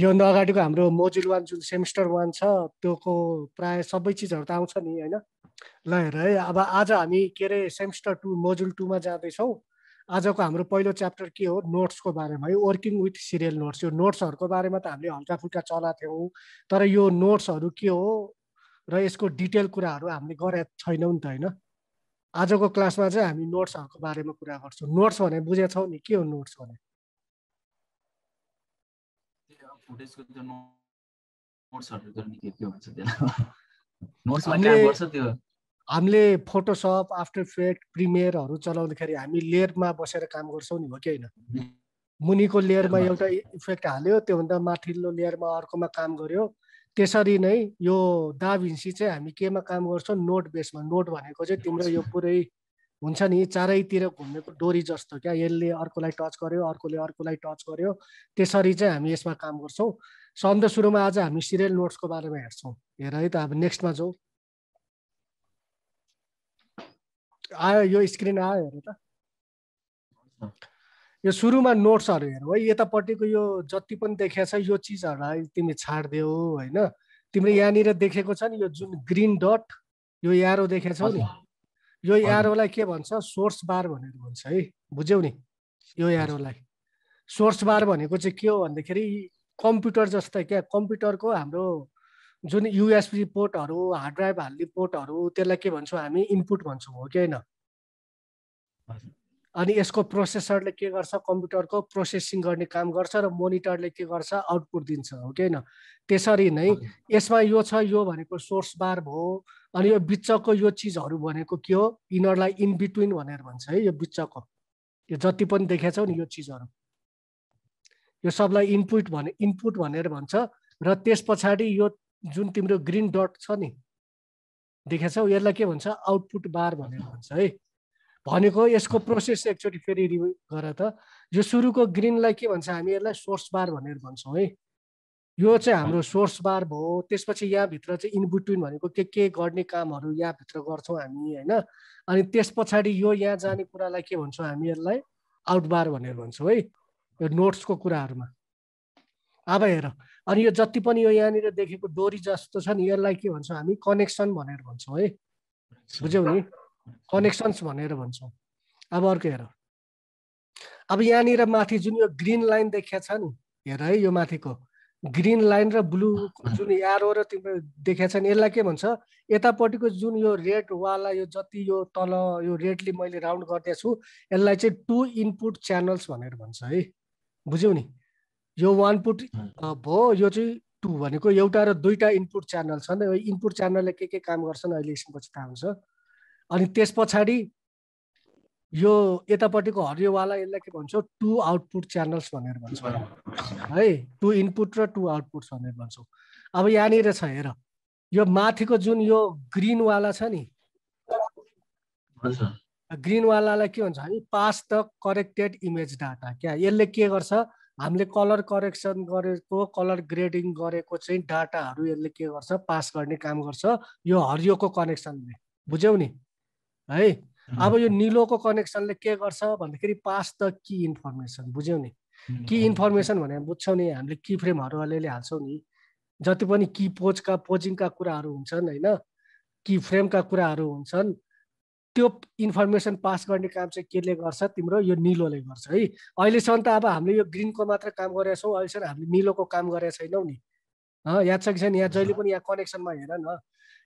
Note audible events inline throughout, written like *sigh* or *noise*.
योभन्दा अगाडिको हाम्रो मोजुल वान जुन सेमिस्टर वान छ त्योको प्राय सबै चिजहरू त आउँछ नि होइन ल हेर है अब आज हामी के अरे सेमिस्टर टू मोजुल टूमा जाँदैछौँ आजको हाम्रो पहिलो च्याप्टर के हो नोट्सको बारेमा है वर्किङ विथ सिरियल नोट्स यो नोट्सहरूको बारेमा त हामीले हल्का फुल्का चला थियौँ तर यो नोट्सहरू के हो र यसको डिटेल कुराहरू हामीले गरे छैनौँ नि त होइन आजको क्लासमा चाहिँ हामी नोट्सहरूको बारेमा कुरा गर्छौँ नोट्स भने बुझेछौँ नि के हो नोट्स भने त्यो नोट्सहरू के भन्छ त्यसलाई त्यो हामीले फोटोसप आफ्टर इफेक्ट प्रिमियरहरू चलाउँदाखेरि हामी लेयरमा बसेर काम गर्छौँ नि हो कि होइन मुनिको लेयरमा एउटा इफेक्ट हाल्यो त्योभन्दा माथिल्लो लेयरमा अर्कोमा काम गर्यो त्यसरी नै यो दाभिन्सी चाहिँ हामी केमा काम गर्छौँ नोट बेसमा नोट भनेको चाहिँ तिम्रो यो पुरै हुन्छ नि चारैतिर घुम्नेको डोरी जस्तो क्या यसले अर्कोलाई टच गर्यो अर्कोले अर्कोलाई टच गर्यो त्यसरी चाहिँ हामी यसमा काम गर्छौँ सन्त सुरुमा आज हामी सिरियल नोट्सको बारेमा हेर्छौँ हेर है त अब नेक्स्टमा जाउँ आयो यो स्क्रिन आयो हेर त यो सुरुमा नोट्सहरू हेरौँ है यतापट्टिको यो जति पनि देखिया छ यो चिजहरूलाई तिमी छाडिदेऊ होइन तिमीले यहाँनिर देखेको छ नि यो जुन ग्रिन डट यो यारो देखेको छौ नि यो एरोलाई के भन्छ सोर्स बार भनेर भन्छ है बुझ्यौ नि यो एरोलाई सोर्स बार भनेको चाहिँ के हो भन्दाखेरि कम्प्युटर जस्तै क्या कम्प्युटरको हाम्रो जुन युएसपी पोर्टहरू हार्ड ड्राइभ हाल्ने पोर्टहरू त्यसलाई के भन्छौँ हामी इनपुट भन्छौँ हो कि होइन अनि यसको प्रोसेसरले के गर्छ कम्प्युटरको प्रोसेसिङ गर्ने काम गर्छ र मोनिटरले के गर्छ आउटपुट दिन्छ हो कि होइन त्यसरी नै यसमा यो छ यो भनेको सोर्स बार भयो अनि यो बिचको यो चिजहरू भनेको के हो यिनीहरूलाई इन बिट्विन भनेर भन्छ है यो बिचको यो जति पनि देखेछौ नि यो चिजहरू यो सबलाई इनपुट भने इनपुट भनेर भन्छ र त्यस पछाडि यो जुन तिम्रो ग्रिन डट छ नि देखेछौ यसलाई के भन्छ आउटपुट बार भनेर भन्छ है भनेको यसको प्रोसेस एकचोटि फेरि रिभ्यू गर त यो सुरुको ग्रिनलाई के भन्छ हामी यसलाई सोर्स बार भनेर भन्छौँ है यो चाहिँ हाम्रो सोर्स बार भयो त्यसपछि यहाँभित्र चाहिँ इन बिट्विन भनेको के के गर्ने कामहरू यहाँभित्र गर्छौँ हामी होइन अनि त्यस पछाडि यो यहाँ जाने कुरालाई के भन्छौँ हामी यसलाई आउटबार भनेर भन्छौँ है यो नोट्सको कुराहरूमा अब हेर अनि यो जति पनि यो यहाँनिर देखेको डोरी जस्तो छ नि यसलाई के भन्छौँ हामी कनेक्सन भनेर भन्छौँ है बुझ्यौ नि कनेक्सन्स भनेर भन्छौँ अब अर्को हेर अब यहाँनिर माथि जुन यो ग्रिन लाइन देखिया छ नि हेर है यो माथिको ग्रिन लाइन र ब्लू जुन यारो र तिम्रो देखिया छ नि यसलाई के भन्छ यतापट्टिको जुन यो रेड वाला यो जति यो तल यो रेडले मैले राउन्ड गरिदिएको छु यसलाई चाहिँ टु इनपुट च्यानल्स भनेर भन्छ है बुझ्यौ नि यो वान पुट भयो यो चाहिँ टु भनेको एउटा र दुईवटा इनपुट च्यानल छ छन् इनपुट च्यानलले के के काम गर्छन् अहिले एकछिनपछि थाहा हुन्छ अनि त्यस पछाडि यो यतापट्टिको हरियोवाला यसलाई के भन्छ टु आउटपुट च्यानल्स भनेर भन्छौँ है टु इनपुट र टु आउटपुट्स भनेर भन्छौँ अब यहाँनिर छ हेर यो माथिको जुन यो ग्रिनवाला छ नि ग्रिनवालालाई के भन्छ हामी pass the corrected image data क्या यसले के गर्छ हामीले कलर करेक्सन गरेको कलर ग्रेडिङ गरेको चाहिँ डाटाहरू यसले के गर्छ पास गर्ने काम गर्छ यो हरियोको कनेक्सनले बुझ्यौ नि है अब यो निलोको कनेक्सनले के गर्छ भन्दाखेरि पास द कि इन्फर्मेसन बुझ्यौ नि कि इन्फर्मेसन भने बुझ्छौँ नि हामीले कि फ्रेमहरू अलिअलि हाल्छौँ नि जति पनि कि पोजका पोजिङका कुराहरू हुन्छन् होइन कि फ्रेमका कुराहरू हुन्छन् त्यो इन्फर्मेसन पास गर्ने काम चाहिँ केले गर्छ तिम्रो यो निलोले गर्छ है अहिलेसम्म त अब हामीले यो ग्रिनको मात्र काम गरेका छौँ अहिलेसम्म हामीले निलोको काम गरेका छैनौँ नि याद छ कि छैन यहाँ जहिले पनि यहाँ कनेक्सनमा हेर न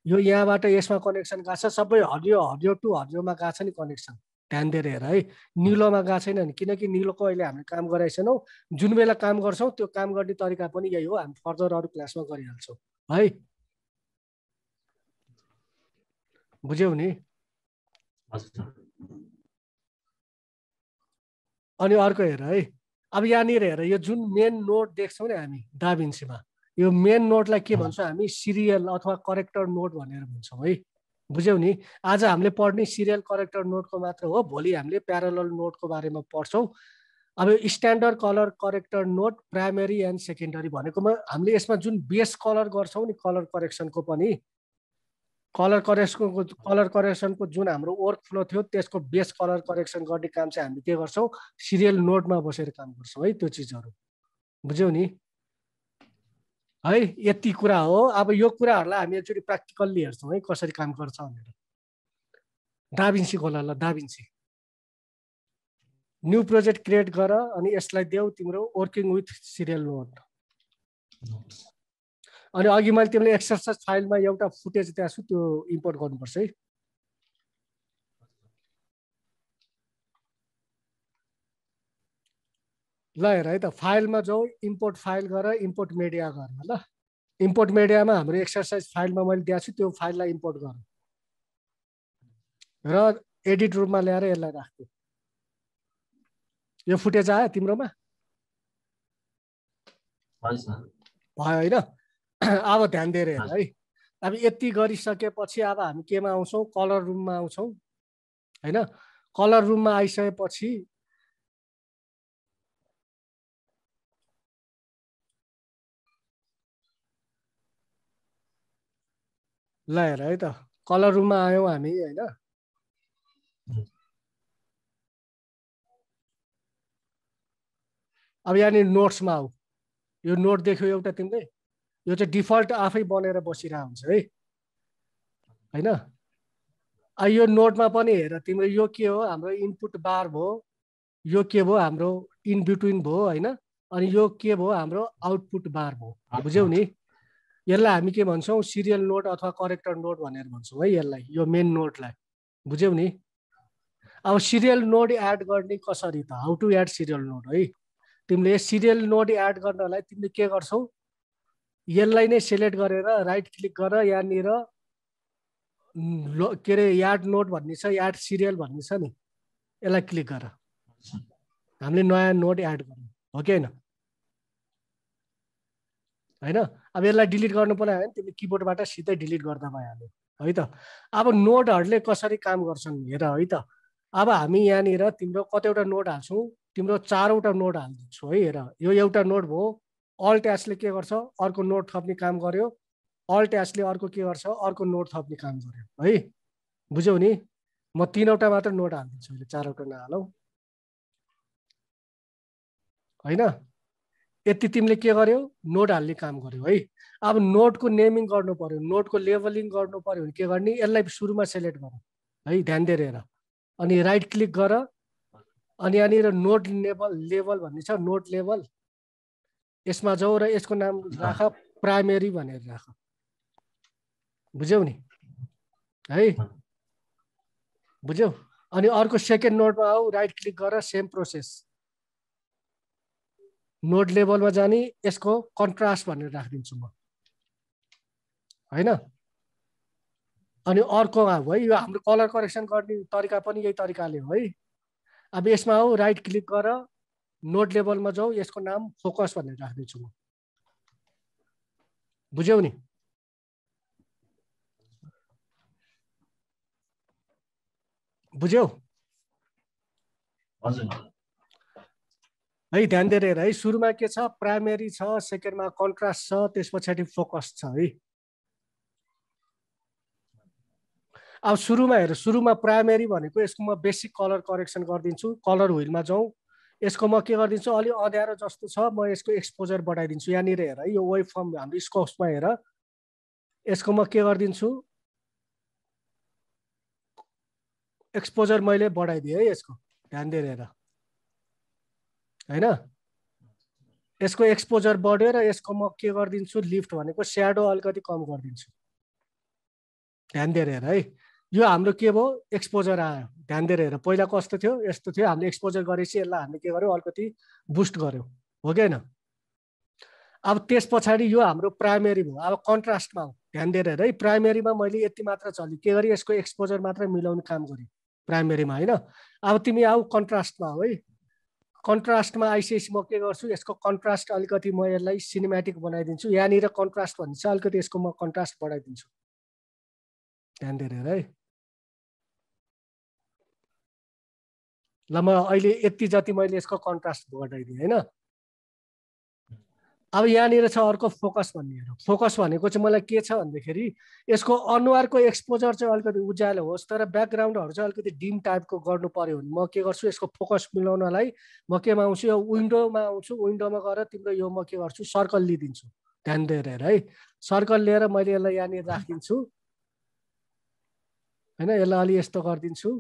यो यहाँबाट यसमा कनेक्सन गएको छ सबै हरियो हरियो टु हरियोमा गएको छ नि कनेक्सन ध्यान दिएर हेर है निलोमा गएको छैन नि किनकि निलोको अहिले हामीले काम छैनौँ जुन बेला काम गर्छौँ त्यो काम गर्ने तरिका पनि यही हो हामी फर्दर अरू क्लासमा गरिहाल्छौँ है बुझ्यौ नि अनि अर्को हेर है अब यहाँनिर हेर यो जुन मेन नोट देख्छौँ नि हामी दाबिन्सीमा यो मेन नोटलाई के भन्छौँ हामी सिरियल अथवा करेक्टर नोट भनेर भन्छौँ है बुझ्यौ नि आज हामीले पढ्ने सिरियल करेक्टर नोटको मात्र हो भोलि हामीले प्यारल नोटको बारेमा पढ्छौँ अब standard colour corrector node primary and secondary भनेकोमा हामीले यसमा जुन बेस कलर गर्छौँ नि कलर करेक्सनको पनि कलर करेक्सनको कलर करेक्सनको जुन हाम्रो वर्क फ्लो थियो त्यसको बेस कलर करेक्सन गर्ने काम चाहिँ हामी के गर्छौँ सिरियल नोटमा बसेर काम गर्छौँ है त्यो चिजहरू बुझ्यौ नि है यति कुरा हो अब यो कुराहरूलाई हामी एकचोटि प्र्याक्टिकल्ली हेर्छौँ है कसरी काम गर्छ भनेर दाबिन्सी खोला ल दाबिन्सी न्यु प्रोजेक्ट क्रिएट गर अनि यसलाई देऊ तिम्रो वर्किङ विथ सिरियल नोट अनि अघि मैले तिमीले एक्सर्साइज फाइलमा एउटा फुटेज त्यहाँ छु त्यो इम्पोर्ट गर्नुपर्छ है ल हेर है त फाइलमा जाउँ इम्पोर्ट फाइल गर इम्पोर्ट मिडिया गर ल इम्पोर्ट मिडियामा हाम्रो एक्सर्साइज फाइलमा मैले दिएको छु त्यो फाइललाई इम्पोर्ट गर र एडिट रुममा ल्याएर यसलाई राख्दियो यो फुटेज आयो तिम्रोमा भयो होइन *clears throat* अब ध्यान दिएर हेर है अब यति गरिसकेपछि अब हामी केमा आउँछौँ कलर रुममा आउँछौँ होइन कलर रुममा आइसकेपछि ल हेर है त कलर रुममा आयौँ हामी होइन अब यहाँनिर नोट्समा आऊ यो नोट देख्यौ एउटा तिमीले यो चाहिँ डिफल्ट आफै बनेर बसिरहेको हुन्छ है होइन यो नोटमा पनि हेर तिम्रो यो के हो हाम्रो इनपुट बार भयो यो के भयो हाम्रो इन बिट्विन भयो होइन अनि यो के भयो हाम्रो आउटपुट बार भयो बुझ्यौ नि यसलाई हामी के भन्छौँ सिरियल नोट अथवा करेक्टर नोट भनेर भन्छौँ है यसलाई यो मेन नोटलाई बुझ्यौ नि अब सिरियल नोट एड गर्ने कसरी त how to add serial node है तिमीले सिरियल नोट एड गर्नलाई तिमीले के गर्छौ यसलाई नै सेलेक्ट गरेर राइट क्लिक गर यहाँनिर के अरे याड नोट भन्ने छ याड सिरियल भन्ने छ नि यसलाई क्लिक गर हामीले नयाँ नोट एड गर्नु हो कि होइन होइन अब यसलाई डिलिट गर्नु पर्ने भने तिमीले किबोर्डबाट सिधै डिलिट गर्दा भइहाल्यो है त अब नोटहरूले कसरी काम गर्छन् हेर है त अब हामी यहाँनिर तिम्रो कतिवटा नोट हाल्छौँ तिम्रो चारवटा नोट हालिदिन्छु है हेर यो एउटा नोट भयो अल ट्यासले के गर्छ अर्को नोट थप्ने काम गर्यो अल ट्यासले अर्को के गर्छ अर्को नोट थप्ने काम गर्यो है बुझ्यौ नि म तिनवटा मात्र नोट हालिदिन्छु अहिले चारवटा नहालौँ होइन यति तिमीले के गर्यौ नोट हाल्ने काम गर्यौ है अब नोटको नेमिङ गर्नु पर्यो नोटको लेभलिङ गर्नु पर्यो भने के गर्ने यसलाई सुरुमा सेलेक्ट गर है ध्यान दिएर हेर अनि राइट क्लिक गर अनि यहाँनिर नोट लेभल लेभल भन्ने छ नोट लेभल यसमा जाऊ र यसको नाम राख प्राइमेरी भनेर राख बुझ्यौ नि है बुझ्यौ अनि अर्को सेकेन्ड नोटमा आऊ राइट क्लिक गर सेम प्रोसेस नोड लेभलमा जाने यसको कन्ट्रास्ट भनेर राखिदिन्छु म होइन अनि अर्को अब है यो हाम्रो कलर करेक्सन गर्ने तरिका पनि यही तरिकाले हो है अब यसमा हो राइट क्लिक गर नोट लेभलमा जाउँ यसको नाम फोकस भनेर राखिदिन्छु म बुझ्यौ नि बुझ्यौ हजुर है ध्यान दिएर हेर है सुरुमा के छ प्राइमेरी छ सेकेन्डमा कन्ट्रास्ट छ त्यस पछाडि फोकस छ है अब सुरुमा हेर सुरुमा प्राइमेरी भनेको यसको म बेसिक कलर करेक्सन गरिदिन्छु कलर हुलमा जाउँ यसको म के गरिदिन्छु अलि अँध्यारो जस्तो छ म यसको एक्सपोजर बढाइदिन्छु यहाँनिर हेर है यो वेब फर्म हाम्रो स्कोप्समा हेर यसको म के गरिदिन्छु एक्सपोजर मैले बढाइदिएँ है यसको ध्यान दिएर हेर होइन यसको एक्सपोजर बढ्यो र यसको म के गरिदिन्छु लिफ्ट भनेको स्याडो अलिकति कम गरिदिन्छु ध्यान दिएर हेर है यो हाम्रो के भयो एक्सपोजर आयो ध्यान दिएर हेर पहिला कस्तो थियो यस्तो थियो हामीले एक्सपोजर गरेपछि यसलाई हामीले के गर्यौँ अलिकति बुस्ट गऱ्यौँ हो कि होइन अब त्यस पछाडि यो हाम्रो प्राइमेरी भयो अब कन्ट्रास्टमा हो ध्यान दिएर हेर है प्राइमेरीमा मैले यति मात्र चलेँ के गरेँ यसको एक्सपोजर मात्र मिलाउने काम गरेँ प्राइमेरीमा होइन अब तिमी आऊ कन्ट्रास्टमा हो है कन्ट्रास्टमा आइसिएसी म के गर्छु यसको कन्ट्रास्ट अलिकति म यसलाई सिनेमेटिक बनाइदिन्छु यहाँनिर कन्ट्रास्ट भन्छ अलिकति यसको म कन्ट्रास्ट बढाइदिन्छु ध्यान दिएर है ल म अहिले यति जति मैले यसको कन्ट्रास्ट बढाइदिएँ होइन अब यहाँनिर छ अर्को फोकस भन्नेहरू फोकस भनेको चाहिँ मलाई के छ भन्दाखेरि यसको अनुहारको एक्सपोजर चाहिँ अलिकति उज्यालो होस् तर ब्याकग्राउन्डहरू चाहिँ अलिकति डिम टाइपको गर्नु पऱ्यो भने म के गर्छु यसको फोकस मिलाउनलाई म केमा आउँछु यो विन्डोमा आउँछु विन्डोमा गएर तिम्रो यो म के गर्छु सर्कल लिइदिन्छु ध्यान दिएर है सर्कल लिएर मैले यसलाई यहाँनिर राखिदिन्छु होइन यसलाई अलि यस्तो गरिदिन्छु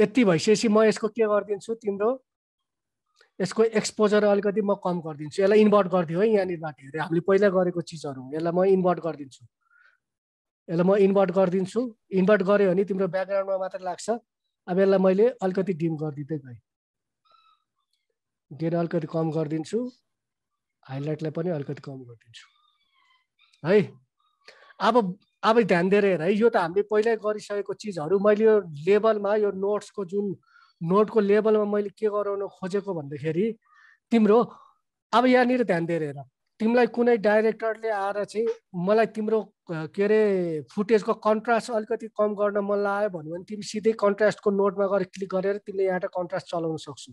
यति भइसकेपछि म यसको के गरिदिन्छु तिम्रो यसको एक्सपोजर अलिकति म कम गरिदिन्छु यसलाई इन्भर्ट गरिदियो है यहाँनिरबाट हेरेँ हामीले पहिला गरेको चिजहरू यसलाई म इन्भर्ट गरिदिन्छु यसलाई म इन्भर्ट गरिदिन्छु इन्भर्ट गऱ्यो भने तिम्रो ब्याकग्राउन्डमा मात्र लाग्छ अब यसलाई मैले अलिकति डिम गरिदिँदै गएँ गेन अलिकति कम गरिदिन्छु हाइलाइटलाई पनि अलिकति कम गरिदिन्छु है अब अब ध्यान दिएर हेर है यो त हामीले पहिल्यै गरिसकेको चिजहरू मैले यो लेभलमा यो नोट्सको जुन नोटको लेभलमा मैले के गराउन खोजेको भन्दाखेरि तिम्रो अब यहाँनिर ध्यान दिएर हेर तिमीलाई कुनै डाइरेक्टरले आएर चाहिँ मलाई तिम्रो के अरे फुटेजको कन्ट्रास्ट अलिकति कम गर्न मन लाग्यो भन्यो भने तिमी सिधै कन्ट्रास्टको नोटमा गएर क्लिक गरेर तिमीले यहाँबाट कन्ट्रास्ट चलाउन सक्छौ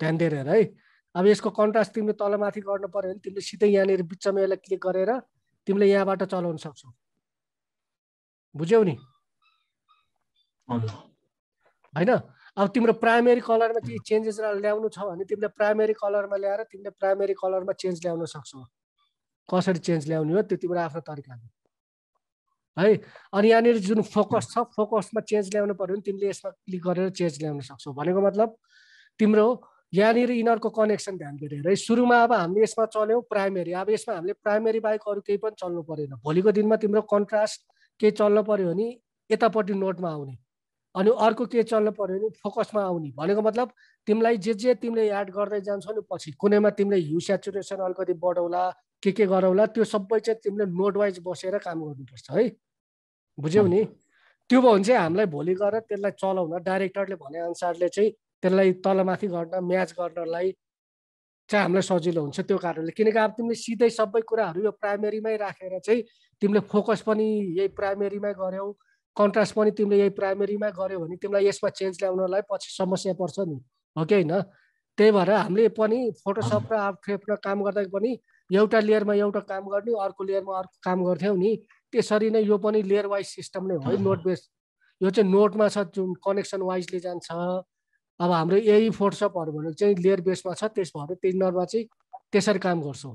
ध्यान दिएर हेर है अब यसको कन्ट्रास्ट तिमीले तलमाथि गर्नु पऱ्यो भने तिमीले सिधै यहाँनिर बिचमा यसलाई क्लिक गरेर तिमीले यहाँबाट चलाउन सक्छौ बुझ्यौ नि होइन अब तिम्रो प्राइमेरी कलरमा केही चेन्जेस ल्याउनु छ भने तिमीले प्राइमेरी कलरमा ल्याएर तिमीले प्राइमेरी कलरमा चेन्ज ल्याउन सक्छौ कसरी चेन्ज ल्याउने हो त्यो तिम्रो आफ्नो तरिकाले है अनि यहाँनिर जुन फोकस छ फोकसमा चेन्ज ल्याउनु पऱ्यो भने तिमीले यसमा क्लिक गरेर चेन्ज ल्याउन सक्छौ भनेको मतलब तिम्रो यहाँनिर इनरको कनेक्सन ध्यान दिएर है सुरुमा अब हामीले यसमा चल्यौँ प्राइमेरी अब यसमा हामीले प्राइमेरी बाहेक अरू केही पनि चल्नु परेन भोलिको दिनमा तिम्रो कन्ट्रास्ट केही चल्नु पऱ्यो भने यतापट्टि नोटमा आउने अनि अर्को के चल्नु पऱ्यो भने फोकसमा आउने भनेको मतलब तिमीलाई जे जे तिमीले एड गर्दै जान्छौ नि पछि कुनैमा तिमीले ह्यु सेचुरेसन अलिकति बढाउला के के गराउला त्यो सबै चाहिँ तिमीले नोटवाइज बसेर काम गर्नुपर्छ है बुझ्यौ नि त्यो भयो भने चाहिँ हामीलाई भोलि गएर त्यसलाई चलाउन डाइरेक्टरले भने अनुसारले चाहिँ त्यसलाई तलमाथि गर्न म्याच गर्नलाई चाहिँ हामीलाई सजिलो हुन्छ त्यो कारणले किनकि अब तिमीले सिधै सबै कुराहरू यो प्राइमेरीमै राखेर चाहिँ तिमीले फोकस पनि यही प्राइमेरीमै गऱ्यौ कन्ट्रास्ट पनि तिमीले यही प्राइमेरीमा गऱ्यो भने तिमीलाई यसमा चेन्ज ल्याउनलाई पछि समस्या पर्छ नि हो कि होइन त्यही भएर हामीले पनि फोटोसप र आर्टफेप र काम गर्दा पनि एउटा लेयरमा एउटा काम गर्ने अर्को लेयरमा अर्को काम गर्थ्यौँ नि त्यसरी नै यो पनि लेयर वाइज सिस्टम नै हो नोट बेस यो चाहिँ नोटमा छ जुन कनेक्सन वाइजले जान्छ अब हाम्रो यही फोटोसपहरू भनेको चाहिँ लेयर बेसमा छ त्यस भएर तिनीहरूमा चाहिँ त्यसरी काम गर्छौँ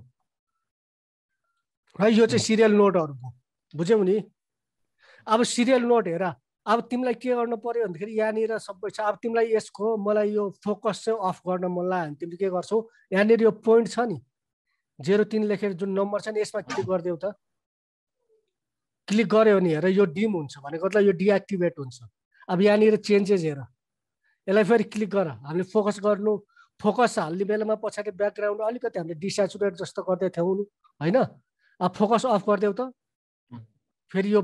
है यो चाहिँ सिरियल नोटहरू हो बुझ्यौँ नि अब सिरियल नोट हेर अब तिमीलाई के गर्नु पऱ्यो भन्दाखेरि यहाँनिर सबै छ अब तिमीलाई यसको मलाई यो फोकस चाहिँ अफ गर्न मन लाग्यो भने तिमीले के गर्छौ यहाँनिर यो पोइन्ट छ नि जेरो तिन लेखेर जुन नम्बर छ नि यसमा क्लिक गरिदेऊ त क्लिक गऱ्यो भने हेर यो डिम हुन्छ भनेको त यो डिएक्टिभेट हुन्छ अब यहाँनिर चेन्जेस हेर यसलाई फेरि क्लिक गर हामीले फोकस गर्नु फोकस हाल्ने बेलामा पछाडि ब्याकग्राउन्ड अलिकति हामीले डिस्याचुरेट जस्तो गर्दै थियौँ होइन अब फोकस अफ गरिदेऊ त फेरि यो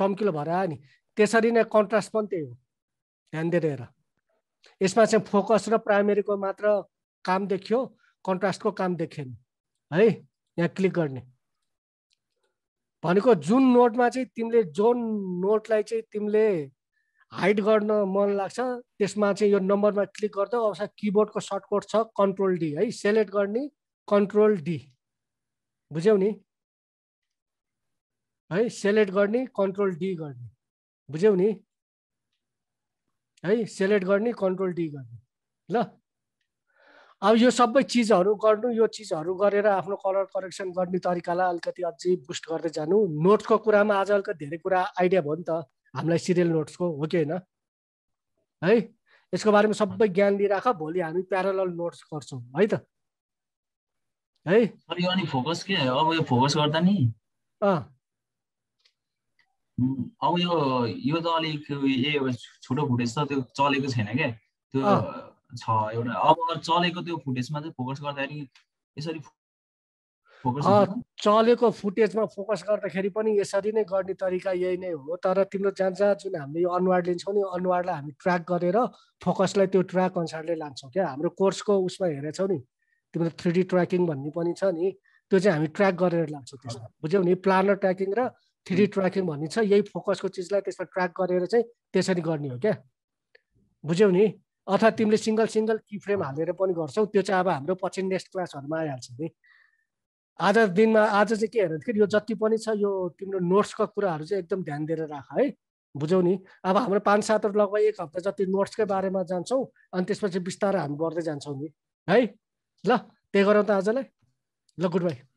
चम्किलो भएर आयो नि त्यसरी नै कन्ट्रास्ट पनि त्यही हो ध्यान दिएर हेर यसमा चाहिँ फोकस र प्राइमेरीको मात्र काम देखियो कन्ट्रास्टको काम देखेन है यहाँ क्लिक गर्ने भनेको जुन नोटमा चाहिँ तिमीले जुन नोटलाई चाहिँ तिमीले हाइड गर्न मन लाग्छ त्यसमा चाहिँ यो नम्बरमा क्लिक गर्दा अवश्य किबोर्डको सर्टकट छ कन्ट्रोल डी है सेलेक्ट गर्ने कन्ट्रोल डी बुझ्यौ नि है सेलेक्ट गर्ने कन्ट्रोल डी गर्ने बुझ्यौ नि है सेलेक्ट गर्ने कन्ट्रोल डी गर्ने ल अब यो सबै चिजहरू गर्नु यो चिजहरू गरेर आफ्नो कलर करेक्सन गर्ने तरिकालाई अलिकति अझै बुस्ट गर्दै जानु नोट्सको कुरामा आज अलिकति धेरै कुरा आइडिया भयो नि त हामीलाई सिरियल नोट्सको हो कि होइन है यसको बारेमा सबै ज्ञान लिइराख भोलि हामी प्यारल नोट्स गर्छौँ है त है फोकस के अब यो फोकस गर्दा नि अब यो यो त अलिक छोटो फुटेज छ त्यो चलेको छैन क्या त्यो छ एउटा अब चलेको त्यो फुटेजमा चाहिँ फोकस गर्दाखेरि यसरी चलेको फुटेजमा फोकस गर्दाखेरि पनि यसरी नै गर्ने तरिका यही नै हो तर तिम्रो जहाँ जहाँ जुन हामीले यो अनुहार लिन्छौँ नि अनुहारलाई हामी ट्र्याक गरेर फोकसलाई त्यो ट्र्याक अनुसारले लान्छौँ क्या हाम्रो कोर्सको उसमा हेरेछौँ नि तिम्रो थ्री डी ट्र्याकिङ भन्ने पनि छ नि त्यो चाहिँ हामी ट्र्याक गरेर लान्छौँ त्यसमा बुझ्यौ नि प्लानर ट्र्याकिङ र थ्री ट्र्याकिङ भनिन्छ यही फोकसको चिजलाई त्यसमा ट्र्याक गरेर चाहिँ त्यसरी गर्ने हो क्या बुझ्यौ नि अथवा तिमीले सिङ्गल सिङ्गल कि फ्रेम हालेर पनि गर्छौ त्यो चाहिँ अब हाम्रो पछि नेक्स्ट क्लासहरूमा आइहाल्छ नि आज दिनमा आज चाहिँ के हेर्दाखेरि यो जति पनि छ यो तिम्रो नोट्सको कुराहरू चाहिँ एकदम ध्यान दिएर राख है बुझौ नि अब हाम्रो पाँच सातवटा लगभग एक हप्ता जति नोट्सकै बारेमा जान्छौँ अनि त्यसपछि बिस्तारै हामी गर्दै जान्छौँ नि है ल त्यही गरौँ त आजलाई ल गुड बाई